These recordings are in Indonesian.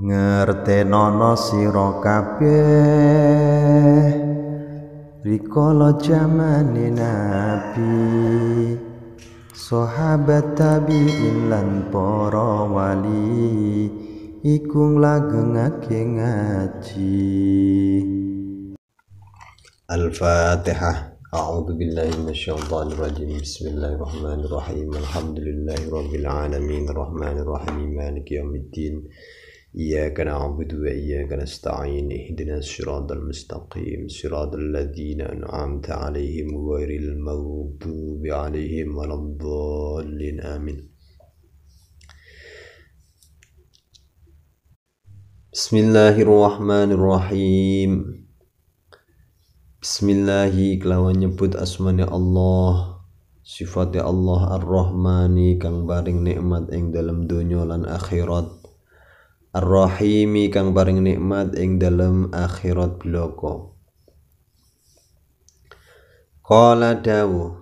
ngerti nono siro kabeh rikolo jaman nabi sahabat tabi'in lan poro wali iku nglagengake ngaji Al-Fatihah A'udhu billahi minasyaitanir rajim Bismillahirrahmanirrahim Alhamdulillahi rabbil alamin Rahmanirrahim Maliki إياك نعبد وإياك نستعين اهدنا الصراط المستقيم صراط الذين أنعمت عليهم غير المغضوب عليهم ولا الضالين آمين بسم الله الرحمن الرحيم Bismillahi kelawan nyebut asmane Allah sifatnya Allah Ar-Rahmani kang baring nikmat ing dalam donya lan akhirat Ar-Rahimi kang paring nikmat ing dalem akhirat bloko. Qala dawu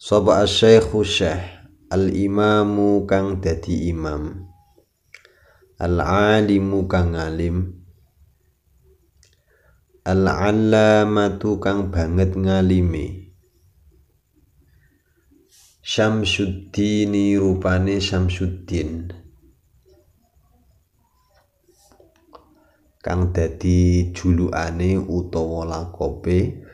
Sapa asy syekhu syekh al-imamu kang dadi imam. Al-alimu kang alim. Al-allamatu kang banget ngalimi. Syamsuddin rupane Syamsuddin kang dadi julukane utawa lakope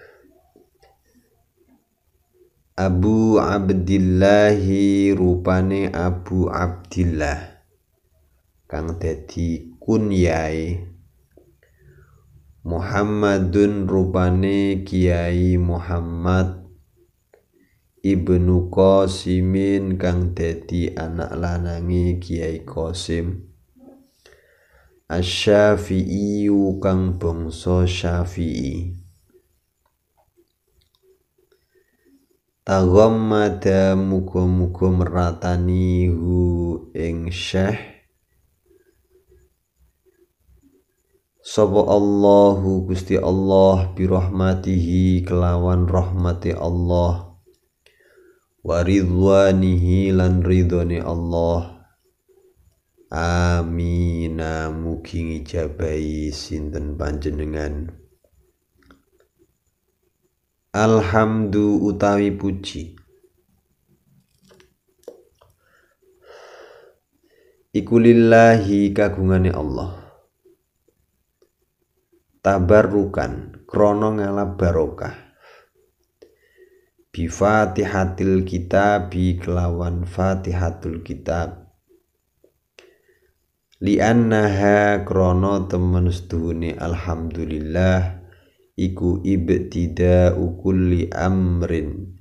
Abu Abdillahi rupane Abu Abdillah kang dadi kunyai Muhammadun rupane Kiai Muhammad Ibnu Qasimin kang dadi anak lanangi Kiai Qasim asyafi'i kang bangsa Syafi'i Taghammada muga-muga meratani hu ing Syekh Sapa Allahu Gusti Allah birahmatihi kelawan rahmati Allah wa ridwanihi lan ridhani Allah Amina mugi ngijabai sinten panjenengan Alhamdu utawi puji Ikulillahi kagungane Allah Tabarukan krono ngalap barokah Bifatihatil kitab kelawan Fatihatul kitab li'annaha Krono temen seduhune alhamdulillah iku ibtida ukuli amrin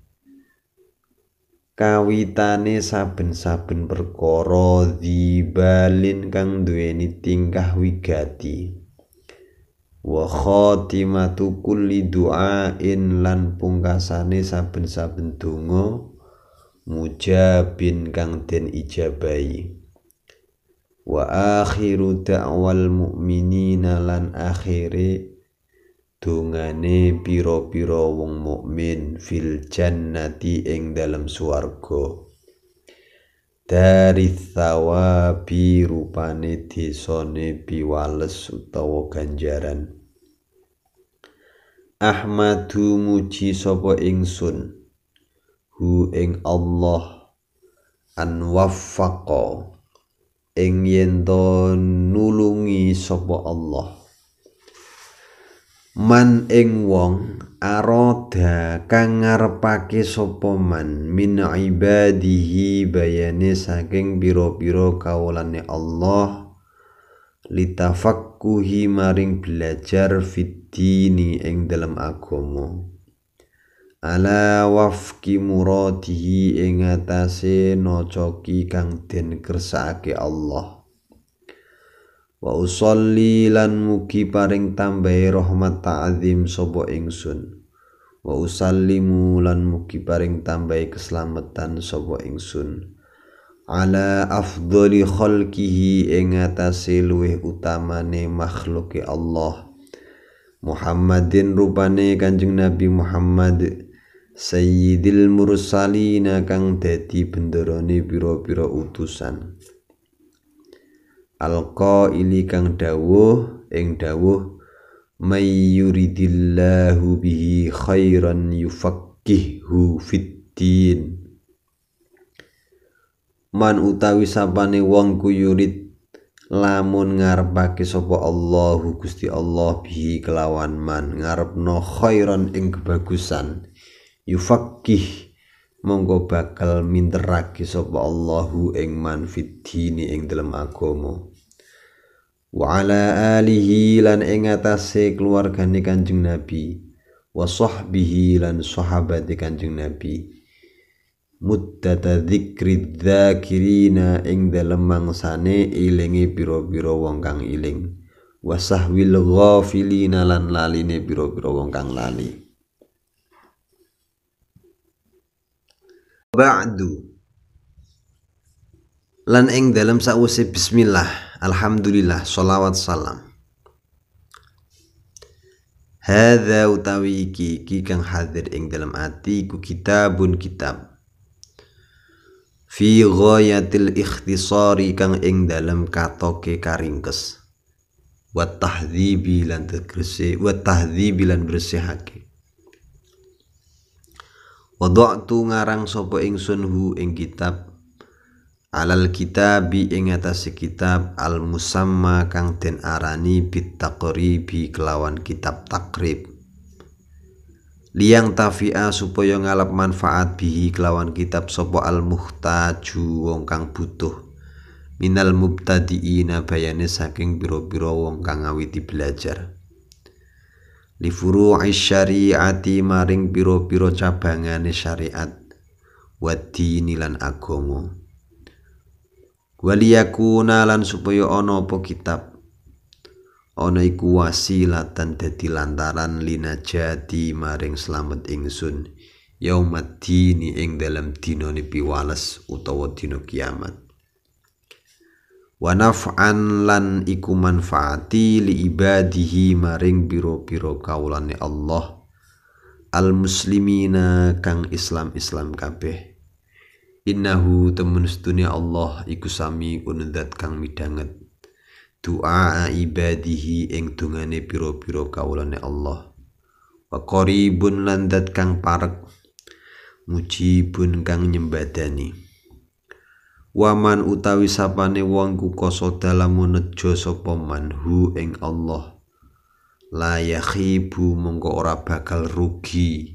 kawitane saben-saben perkara dibalin kang duweni tingkah wigati wa khatimatu kulli du'ain lan pungkasane saben-saben donga mujabin kang den ijabai wa akhiru da'wal mu'minina lan akhire dungane piro-piro wong mukmin fil jannati ing dalam swarga dari thawabi rupane disone piwales utawa ganjaran Ahmadu muji sapa ingsun hu ing Allah an waffaqa ing yen nulungi sapa Allah man ing wong aroda kang ngarepake sapa man min ibadihi bayane saking pira-pira kawolane Allah litafakkuhi maring belajar fitini ing dalam agama ala wafki muradihi ingatase nocoki kang den kersake Allah wa usolli lan mugi paring tambahi rahmat ta'zim sapa ingsun wa usallimu lan mugi paring tambahi keselamatan sapa ingsun ala afdhali khalqihi ing atase luweh utamane makhluke Allah Muhammadin rupane Kanjeng Nabi Muhammad sayyidil mursalina kang dadi benderane pira-pira utusan alqaili kang dawuh ing dawuh may yuridillahu bihi khairan yufaqihhu fiddin man utawi sapane wong ku yurid lamun ngarepake sapa Allah Gusti Allah bihi kelawan man ngarepno khairan ing kebagusan yufakih monggo bakal minteraki sapa Allahu ing man fitini ing dalam agama wa ala alihi lan ing atase keluargane Kanjeng Nabi wa sahbihi lan sahabate Kanjeng Nabi muddata dzikri dzakirina ing dalem mangsane ilingi pira-pira wong kang iling wa sahwil ghafilina lan laline pira-pira wong kang lali ba'du lan ing dalam sause bismillah alhamdulillah salawat salam hadha utawi iki iki kang hadir ing dalam ati ku kitabun kitab fi ghayatil ikhtisari kang ing dalam katoke karingkes wa tahdhibi lan tegrese wa tahdhibi lan bersihake Wada'tu ngarang sopo ingsun hu ing kitab alal bi ing atase kitab al musamma kang den arani bit taqribi kelawan kitab takrib liang tafi'a supaya ngalap manfaat bihi kelawan kitab sopo al muhtaju wong kang butuh minal mubtadiina bayane saking biro-biro wong kang ngawiti belajar li furu'i syariati maring piro-piro cabangane syariat wa dini lan agama waliyakuna lan supaya ana apa kitab ana iku wasilatan dadi lantaran linajati maring slamet ingsun yaumaddini ing dalem dinane piwales utawa dina kiamat wa naf'an lan iku manfaati li ibadihi maring biro-biro kaulane Allah al muslimina kang Islam Islam kabeh innahu temen Allah iku sami undat kang midanget doa ibadihi ing dungane biro-biro kaulane Allah wa qoribun lan dat kang parek mujibun kang nyembadani Waman utawi sapane wong ku koso dalam nejo sapa manhu ing Allah. La yakhibu mongko ora bakal rugi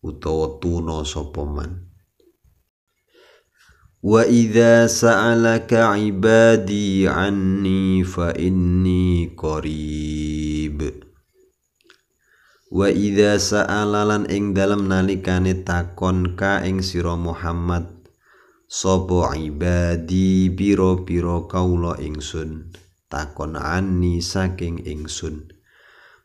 utawa tuno sapa man. Wa idza sa'alaka ibadi anni fa inni qarib. Wa idza sa'alalan ing dalam nalikane takon ka ing sira Muhammad sopo ibadi piro piro kaulo ingsun takon ani saking ingsun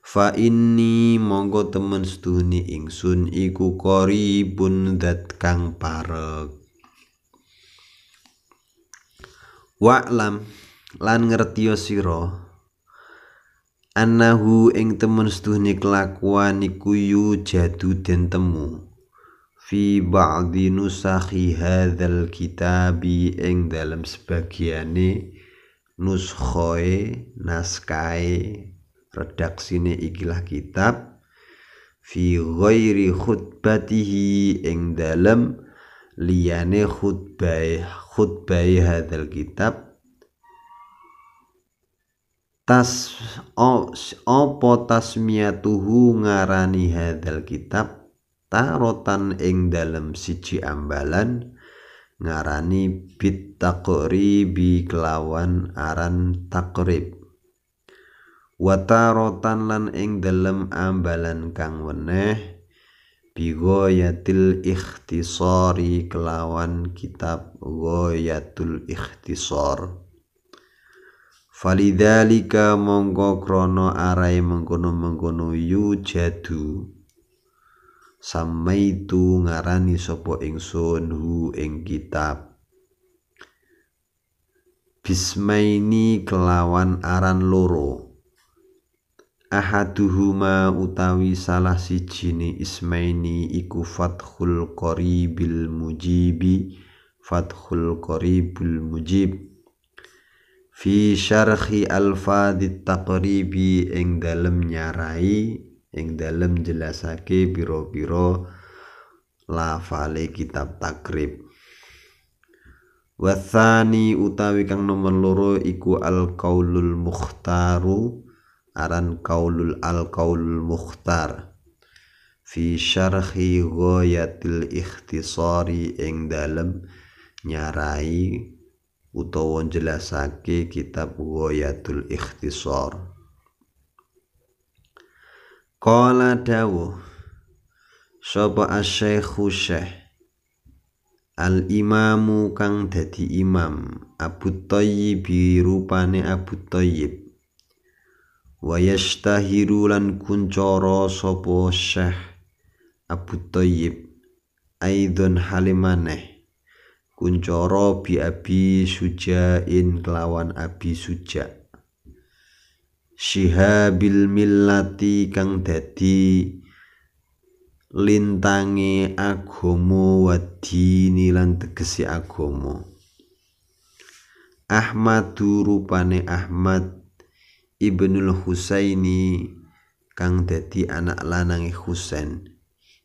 fa ini monggo temen setuni ingsun iku kori bun dat kang parek waklam lan ngertiyo siro anahu ing temen setuni kelakuan iku yu jadu den temu fi ba'di nusakhi hadzal kitabi ing dalam sebagiane nuskhoe naskae redaksine ikilah kitab fi ghairi khutbatihi ing dalam liyane khutbah khutbah hadzal kitab tas opo tasmiyatuhu ngarani hadal kitab rotan ing dalam siji ambalan ngarani bit takori bi kelawan aran takrib rotan lan ing dalam ambalan kang weneh bigoyatil ikhtisori kelawan kitab goyatul ikhtisor Falidhalika mongko krono arai mengkono-mengkono yujadu samaitu ngarani sopo ingsun hu ing kitab bismaini kelawan aran loro ahaduhuma utawi salah si cini ismaini iku fathul qaribil mujibi fathul bil mujib fi syarhi di taqribi ing dalem nyarai ing dalem jelasake piro-piro lafale kitab takrib Wasani utawi kang nomor loro iku al kaulul mukhtaru aran kaulul al qaulul mukhtar fi syarhi ghayatil ikhtisari ing dalem nyarai utawa jelasake kitab ghayatul ikhtisar Qala dawuh Sapa asy syekh Al imamu kang dadi imam Abu Thayyib rupane Abu Thayyib Wa yashtahiru lan kuncara sapa syekh Abu Thayyib halimane, halimaneh kuncara bi abi sujain kelawan abi suja' Syihabil millati kang dadi lintangi agomo wadini lan tegesi Ahmad Ahmadu rupane Ahmad Ibnul Husaini kang dadi anak lanangi Husain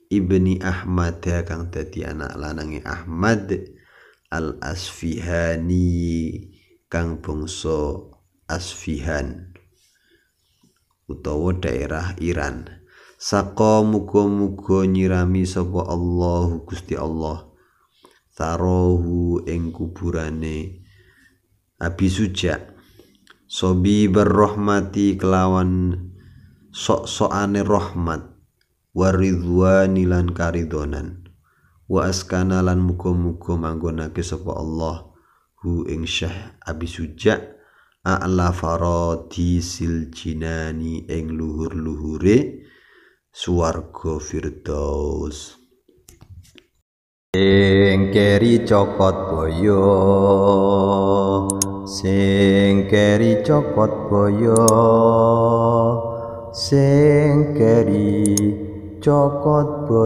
Ibni Ahmad ya kang dadi anak lanangi Ahmad Al Asfihani kang bangsa Asfihan utawa daerah Iran Saka muga-muga nyirami sapa Allah Gusti Allah tarohu ing kuburane Abi Suja sobi berrohmati kelawan sok-sokane rahmat waridwani lan karidonan wa askana lan muga-muga manggonake sapa Allah hu ing Syekh Abi Suja a'la faradi siljinani eng luhur-luhure swarga firdaus sing keri cokot boyo sing keri cokot boyo sing keri cokot boyo